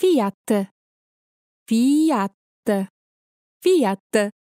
Fiat. Fiat. Fiat.